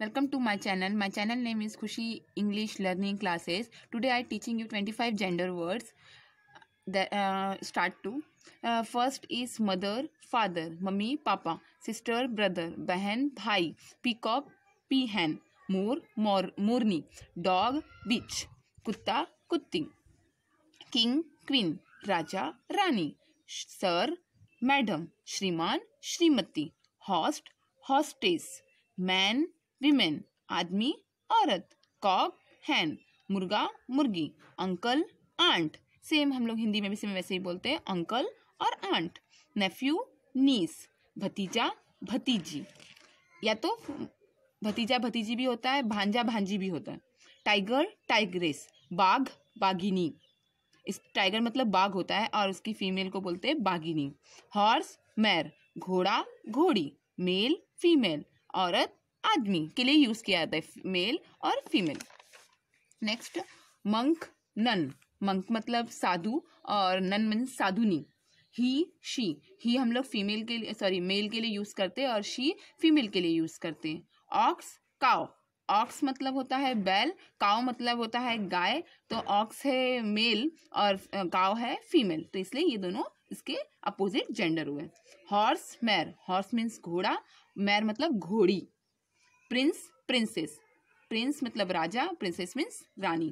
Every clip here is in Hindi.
welcome to my channel my channel name is Khushi English learning classes today I teaching you twenty five gender words start to first is mother father mummy papa sister brother बहन भाई पिकॉप पी हैन मोर मोर मोरनी डॉग बिच कुत्ता कुत्ती किंग क्वीन राजा रानी सर मैडम श्रीमान श्रीमती हॉस्ट हॉस्टेस मैन विमेन आदमी औरत कॉक हैन मुर्गा मुर्गी अंकल आंट सेम हम लोग हिंदी में भी सेम वैसे ही बोलते हैं अंकल और आंट नेफ्यू नीस भतीजा भतीजी या तो भतीजा भतीजी भी होता है भांजा भांजी भी होता है टाइगर टाइग्रेस बाघ बाघिनी इस टाइगर मतलब बाघ होता है और उसकी फीमेल को बोलते हैं बाघिनी हॉर्स मैर घोड़ा घोड़ी मेल फीमेल औरत आदमी के लिए यूज़ किया जाता है मेल और female next monk nun monk मतलब साधु और नन मीन्स साधुनी ही शी ही हम लोग फीमेल के लिए सॉरी मेल के लिए यूज़ करते हैं और शी फीमेल के लिए यूज़ करते हैं ऑक्स काओ ऑक्स मतलब होता है बैल काओ मतलब होता है गाय तो ऑक्स है मेल और काओ है फीमेल तो इसलिए ये दोनों इसके अपोजिट जेंडर हुए हॉर्स मैर हॉर्स मीन्स घोड़ा मैर मतलब घोड़ी प्रिंस प्रिंसेस प्रिंस मतलब राजा प्रिंसेस मीन्स रानी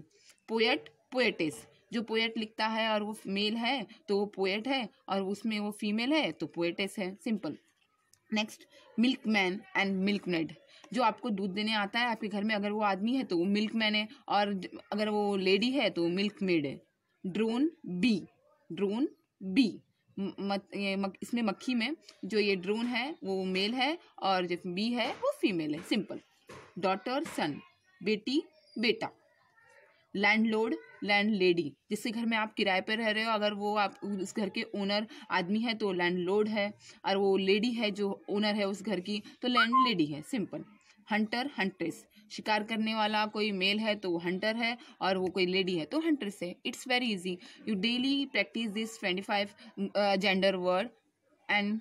पोएट पोएटिस जो पोएट लिखता है और वो मेल है तो वो पोएट है और उसमें वो फीमेल है तो पोएटिस है simple next milkman and milkmaid जो आपको दूध देने आता है आपके घर में अगर वो आदमी है तो वो मिल्क मैन है और अगर वो लेडी है तो मिल्क मेड है ड्रोन बी ड्रोन बी ये मक, इसमें मक्खी में जो ये ड्रोन है वो मेल है और जो बी है वो फीमेल है सिंपल डॉटर सन बेटी बेटा लोड लैंड लेडी जिससे घर में आप किराए पर रह रहे हो अगर वो आप उस घर के ओनर आदमी है तो लोड है और वो लेडी है जो ओनर है उस घर की तो लैंड लेडी है सिंपल हंटर हंट्रेस शिकार करने वाला कोई मेल है तो वो हंटर है और वो कोई लेडी है तो हंट्रेस है it's very easy you daily practice this twenty five gender word and